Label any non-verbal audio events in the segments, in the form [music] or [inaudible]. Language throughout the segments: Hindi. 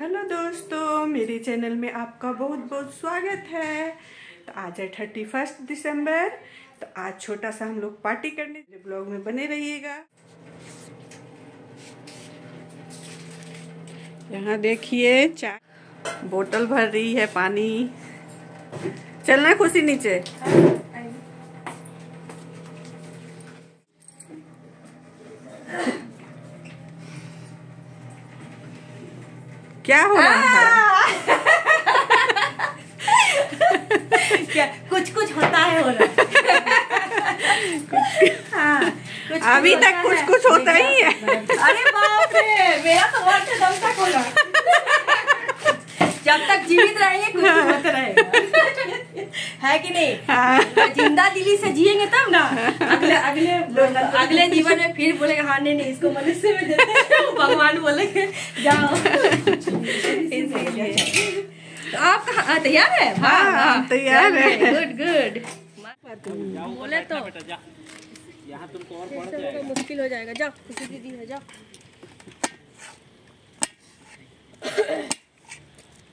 हेलो दोस्तों मेरे चैनल में आपका बहुत बहुत स्वागत है तो आज है थर्टी फर्स्ट दिसंबर तो आज छोटा सा हम लोग पार्टी करने ब्लॉग में बने रहिएगा यहाँ देखिए चाय बोतल भर रही है पानी चलना खुशी नीचे क्या हो रहा है [laughs] क्या कुछ कुछ होता है हाँ, हो रहा है अभी तक कुछ कुछ होता ही है अरे बाप रे मेरा तो वर्ष दम तक हो रहा जब तक जीवित रहेंगे कुछ होता रहेगा है कि नहीं हाँ। जिंदा दिली से जिएंगे तब ना अगले अगले अगले जीवन में फिर बोले हाँ नहीं नहीं इसको मनुष्य में देते हैं [laughs] भगवान बोले जाओ तो आप कहा हाँ, तैयार है हाँ, हाँ, तैयार है गुड गुड बोले तो।, तो मुश्किल हो जाएगा जाओ किसी दीदी है जाओ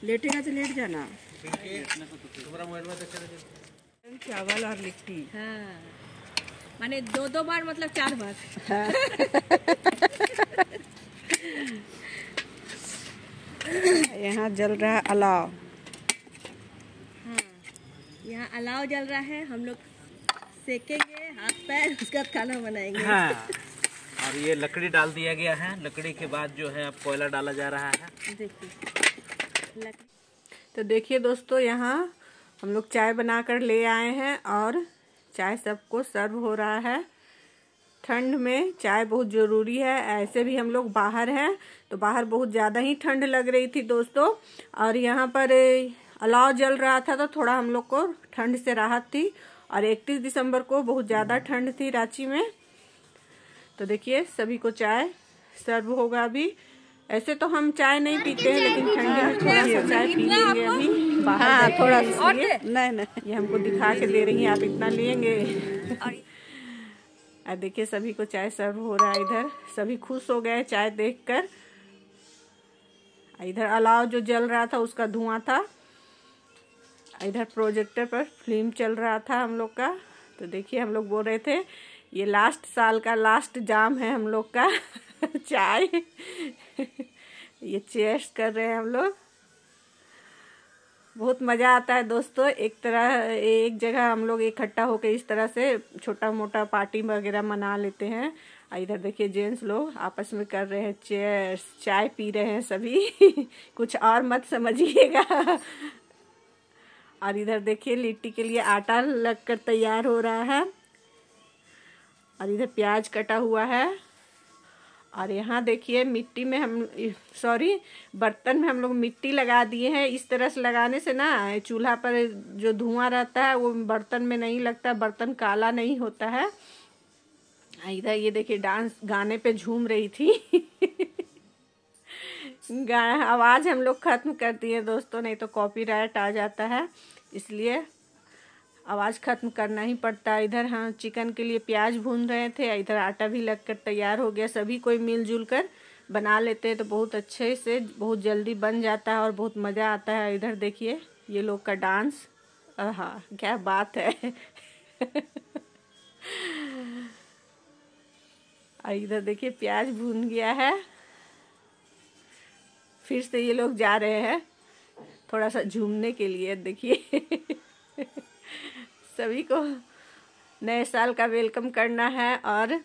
लेटेगा तो लेट जाना चावल और लिट्टी हाँ माने दो दो बार मतलब चार बार हाँ। यहाँ जल रहा है अलाव हाँ यहाँ अलाव जल रहा है हम लोग सेकेंगे हाथ पैर उसका खाना बनाएंगे हाँ और ये लकड़ी डाल दिया गया है लकड़ी के बाद जो है अब कोयला डाला जा रहा है देखिए लकड़ी तो देखिए दोस्तों यहाँ हम लोग चाय बना कर ले आए हैं और चाय सबको सर्व हो रहा है ठंड में चाय बहुत ज़रूरी है ऐसे भी हम लोग बाहर हैं तो बाहर बहुत ज़्यादा ही ठंड लग रही थी दोस्तों और यहाँ पर अलाव जल रहा था तो थोड़ा हम लोग को ठंड से राहत थी और इकतीस दिसंबर को बहुत ज़्यादा ठंड थी रांची में तो देखिए सभी को चाय सर्व होगा अभी ऐसे तो हम चाय नहीं हाँ, पीते हैं लेकिन ठंडी में थोड़ा सा चाय पी लेंगे अभी हाँ, बाहर हाँ, थोड़ा सा तो- नहीं नहीं ये हमको दिखा के दे रही हैं आप इतना लेंगे और देखिए सभी को चाय सर्व हो रहा है इधर सभी खुश हो गए चाय देखकर इधर अलाव जो जल रहा था उसका धुआं था इधर प्रोजेक्टर पर फिल्म चल रहा था हम लोग का तो देखिए हम लोग बोल रहे थे ये लास्ट साल का लास्ट जाम है हम लोग का [laughs] चाय ये चेयर्स कर रहे हैं हम लोग बहुत मज़ा आता है दोस्तों एक तरह एक जगह हम लोग इकट्ठा होकर इस तरह से छोटा मोटा पार्टी वगैरह मना लेते हैं और इधर देखिए जेंट्स लोग आपस में कर रहे हैं चेयर्स चाय पी रहे हैं सभी [laughs] कुछ और मत समझिएगा और इधर देखिए लिट्टी के लिए आटा लग कर तैयार हो रहा है और इधर प्याज कटा हुआ है और यहाँ देखिए मिट्टी में हम सॉरी बर्तन में हम लोग मिट्टी लगा दिए हैं इस तरह से लगाने से ना चूल्हा पर जो धुआं रहता है वो बर्तन में नहीं लगता बर्तन काला नहीं होता है इधर ये देखिए डांस गाने पे झूम रही थी [laughs] आवाज़ हम लोग ख़त्म कर दिए दोस्तों नहीं तो कॉपीराइट आ जाता है इसलिए आवाज़ ख़त्म करना ही पड़ता है इधर हम हाँ, चिकन के लिए प्याज भून रहे थे इधर आटा भी लग कर तैयार हो गया सभी कोई मिलजुल कर बना लेते हैं तो बहुत अच्छे से बहुत जल्दी बन जाता है और बहुत मज़ा आता है इधर देखिए ये लोग का डांस हाँ क्या बात है [laughs] और इधर देखिए प्याज भून गया है फिर से ये लोग जा रहे हैं थोड़ा सा झूमने के लिए देखिए [laughs] सभी को नए साल का वेलकम करना है और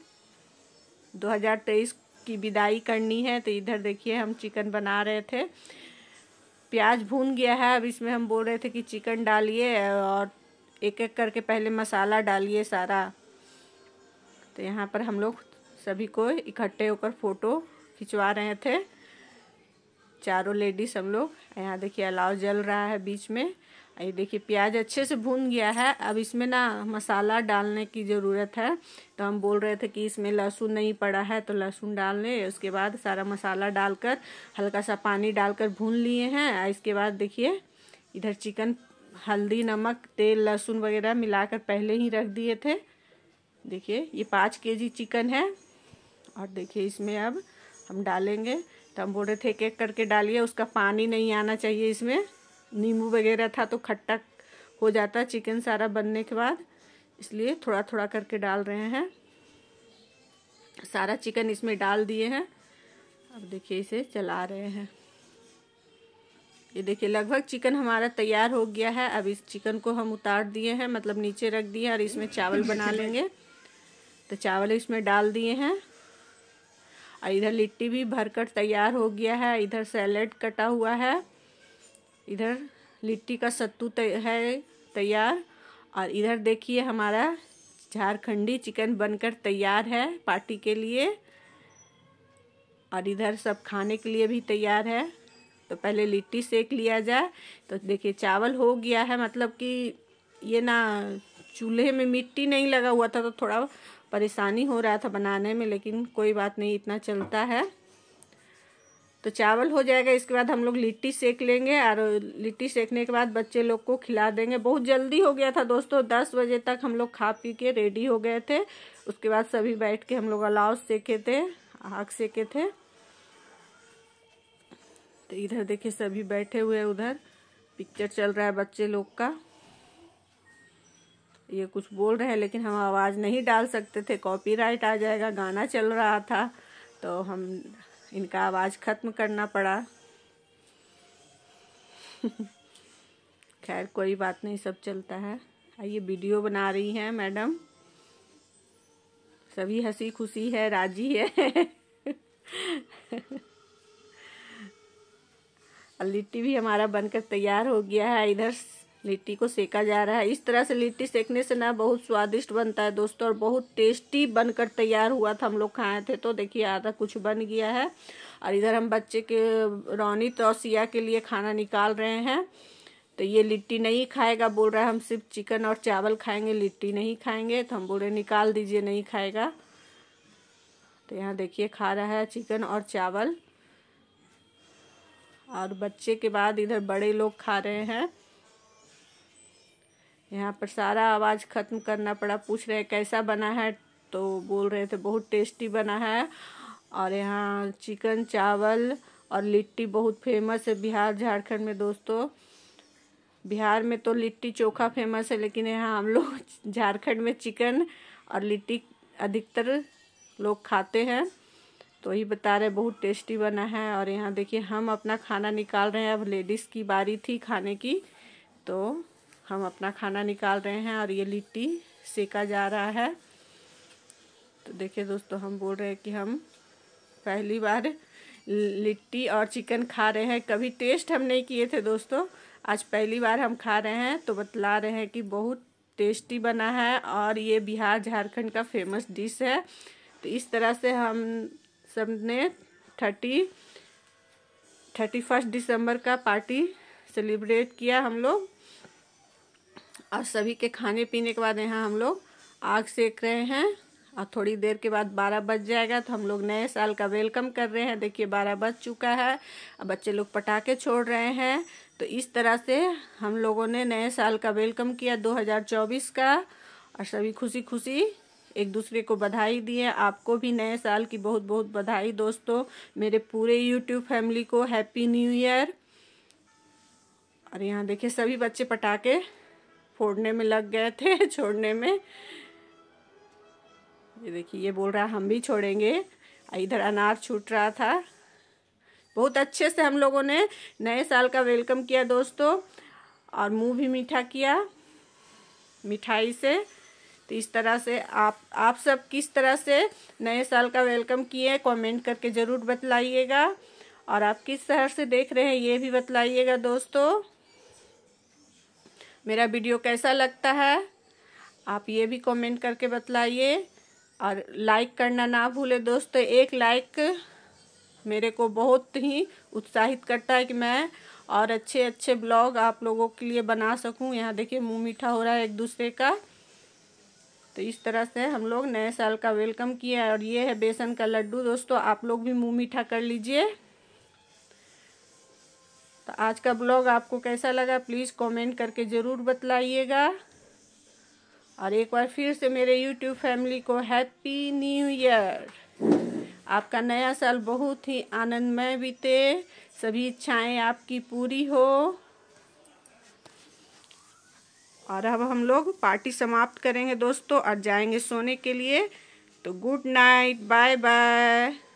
2023 की विदाई करनी है तो इधर देखिए हम चिकन बना रहे थे प्याज भून गया है अब इसमें हम बोल रहे थे कि चिकन डालिए और एक एक करके पहले मसाला डालिए सारा तो यहाँ पर हम लोग सभी को इकट्ठे होकर फ़ोटो खिंचवा रहे थे चारों लेडीज हम लोग यहाँ देखिए अलाव जल रहा है बीच में ये देखिए प्याज अच्छे से भून गया है अब इसमें ना मसाला डालने की ज़रूरत है तो हम बोल रहे थे कि इसमें लहसुन नहीं पड़ा है तो लहसुन डाल लें उसके बाद सारा मसाला डालकर हल्का सा पानी डालकर भून लिए हैं इसके बाद देखिए इधर चिकन हल्दी नमक तेल लहसुन वगैरह मिलाकर पहले ही रख दिए थे देखिए ये पाँच के जी चिकन है और देखिए इसमें अब हम डालेंगे तो हम बोल रहे थे एक एक करके डालिए उसका पानी नहीं आना चाहिए इसमें नींबू वगैरह था तो खट्टा हो जाता चिकन सारा बनने के बाद इसलिए थोड़ा थोड़ा करके डाल रहे हैं सारा चिकन इसमें डाल दिए हैं अब देखिए इसे चला रहे हैं ये देखिए लगभग चिकन हमारा तैयार हो गया है अब इस चिकन को हम उतार दिए हैं मतलब नीचे रख दिए और इसमें चावल बना लेंगे तो चावल इसमें डाल दिए हैं और इधर लिट्टी भी भरकर तैयार हो गया है इधर सैलेड कटा हुआ है इधर लिट्टी का सत्तू तय, है तैयार और इधर देखिए हमारा झारखंडी चिकन बनकर तैयार है पार्टी के लिए और इधर सब खाने के लिए भी तैयार है तो पहले लिट्टी सेक लिया जाए तो देखिए चावल हो गया है मतलब कि ये ना चूल्हे में मिट्टी नहीं लगा हुआ था तो थोड़ा परेशानी हो रहा था बनाने में लेकिन कोई बात नहीं इतना चलता है तो चावल हो जाएगा इसके बाद हम लोग लिट्टी सेक लेंगे और लिट्टी सेकने के बाद बच्चे लोग को खिला देंगे बहुत जल्दी हो गया था दोस्तों दस बजे तक हम लोग खा पी के रेडी हो गए थे उसके बाद सभी बैठ के हम लोग अलाव सेके थे आग सेके थे तो इधर देखिए सभी बैठे हुए उधर पिक्चर चल रहा है बच्चे लोग का ये कुछ बोल रहे हैं लेकिन हम आवाज़ नहीं डाल सकते थे कॉपीराइट आ जाएगा गाना चल रहा था तो हम इनका आवाज़ ख़त्म करना पड़ा [laughs] खैर कोई बात नहीं सब चलता है आइए वीडियो बना रही हैं मैडम सभी हंसी खुशी है राजी है [laughs] लिट्टी भी हमारा बनकर तैयार हो गया है इधर लिट्टी को सेका जा रहा है इस तरह से लिट्टी सेकने से ना बहुत स्वादिष्ट बनता है दोस्तों और बहुत टेस्टी बनकर तैयार हुआ था हम लोग खाए थे तो देखिए आधा कुछ बन गया है और इधर हम बच्चे के रौनित और सिया के लिए खाना निकाल रहे हैं तो ये लिट्टी नहीं खाएगा बोल रहा है हम सिर्फ चिकन और चावल खाएंगे लिट्टी नहीं खाएंगे तो हम बोल रहे निकाल दीजिए नहीं खाएगा तो यहाँ देखिए खा रहा है चिकन और चावल और बच्चे के बाद इधर बड़े लोग खा रहे हैं यहाँ पर सारा आवाज़ ख़त्म करना पड़ा पूछ रहे कैसा बना है तो बोल रहे थे बहुत टेस्टी बना है और यहाँ चिकन चावल और लिट्टी बहुत फेमस है बिहार झारखंड में दोस्तों बिहार में तो लिट्टी चोखा फेमस है लेकिन यहाँ हम लोग [laughs] झारखंड में चिकन और लिट्टी अधिकतर लोग खाते हैं तो ही बता रहे बहुत टेस्टी बना है और यहाँ देखिए हम अपना खाना निकाल रहे हैं अब लेडीज़ की बारी थी खाने की तो हम अपना खाना निकाल रहे हैं और ये लिट्टी सेका जा रहा है तो देखिए दोस्तों हम बोल रहे हैं कि हम पहली बार लिट्टी और चिकन खा रहे हैं कभी टेस्ट हम नहीं किए थे दोस्तों आज पहली बार हम खा रहे हैं तो बतला रहे हैं कि बहुत टेस्टी बना है और ये बिहार झारखंड का फेमस डिश है तो इस तरह से हम सब ने थर्टी थर्टी फर्स्ट दिसंबर का पार्टी सेलिब्रेट किया हम लोग और सभी के खाने पीने के बाद यहाँ हम लोग आग सेक रहे हैं और थोड़ी देर के बाद बारह बज जाएगा तो हम लोग नए साल का वेलकम कर रहे हैं देखिए बारह बज चुका है अब बच्चे लोग पटाखे छोड़ रहे हैं तो इस तरह से हम लोगों ने नए साल का वेलकम किया 2024 का और सभी खुशी खुशी एक दूसरे को बधाई दिए आपको भी नए साल की बहुत बहुत बधाई दोस्तों मेरे पूरे यूट्यूब फैमिली को हैप्पी न्यू ईयर और यहाँ देखिए सभी बच्चे पटाखे फोड़ने में लग गए थे [laughs] छोड़ने में ये देखिए ये बोल रहा हम भी छोड़ेंगे इधर अनार छूट रहा था बहुत अच्छे से हम लोगों ने नए साल का वेलकम किया दोस्तों और मुंह भी मीठा किया मिठाई से तो इस तरह से आप आप सब किस तरह से नए साल का वेलकम किए कमेंट करके ज़रूर बतलाइएगा और आप किस शहर से देख रहे हैं ये भी बतलाइएगा दोस्तों मेरा वीडियो कैसा लगता है आप ये भी कमेंट करके बतलाइए और लाइक करना ना भूले दोस्तों एक लाइक मेरे को बहुत ही उत्साहित करता है कि मैं और अच्छे अच्छे ब्लॉग आप लोगों के लिए बना सकूं यहाँ देखिए मुंह मीठा हो रहा है एक दूसरे का तो इस तरह से हम लोग नए साल का वेलकम किया है और ये है बेसन का लड्डू दोस्तों आप लोग भी मुंह मीठा कर लीजिए तो आज का ब्लॉग आपको कैसा लगा प्लीज़ कमेंट करके ज़रूर बतलाइएगा और एक बार फिर से मेरे यूट्यूब फैमिली को हैप्पी न्यू ईयर आपका नया साल बहुत ही आनंदमय बीते सभी इच्छाएं आपकी पूरी हो और अब हम लोग पार्टी समाप्त करेंगे दोस्तों और जाएंगे सोने के लिए तो गुड नाइट बाय बाय